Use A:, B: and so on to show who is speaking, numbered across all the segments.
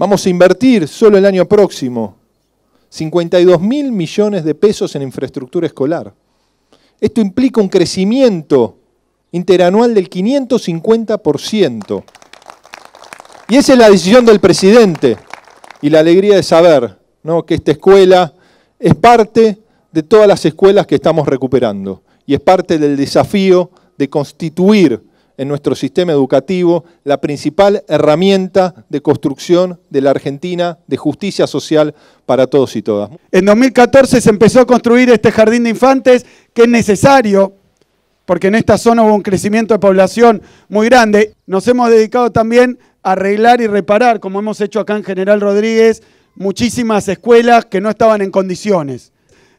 A: Vamos a invertir solo el año próximo 52 mil millones de pesos en infraestructura escolar. Esto implica un crecimiento interanual del 550%. Y esa es la decisión del presidente y la alegría de saber que esta escuela es parte de todas las escuelas que estamos recuperando y es parte del desafío de constituir en nuestro sistema educativo la principal herramienta de construcción de la Argentina de justicia social para todos y todas. En 2014 se empezó a
B: construir este jardín de infantes que es necesario porque en esta zona hubo un crecimiento de población muy grande. Nos hemos dedicado también a arreglar y reparar, como hemos hecho acá en General Rodríguez, muchísimas escuelas que no estaban en condiciones.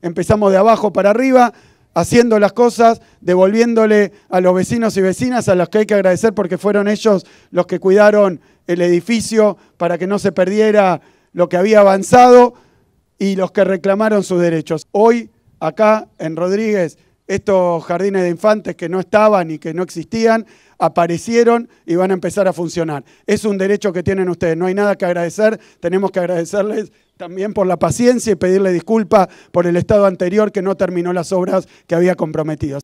B: Empezamos de abajo para arriba, haciendo las cosas, devolviéndole a los vecinos y vecinas a los que hay que agradecer porque fueron ellos los que cuidaron el edificio para que no se perdiera lo que había avanzado y los que reclamaron sus derechos. Hoy, acá en Rodríguez, estos jardines de infantes que no estaban y que no existían, aparecieron y van a empezar a funcionar. Es un derecho que tienen ustedes, no hay nada que agradecer, tenemos que agradecerles también por la paciencia y pedirle disculpa por el estado anterior que no terminó las obras que había comprometido.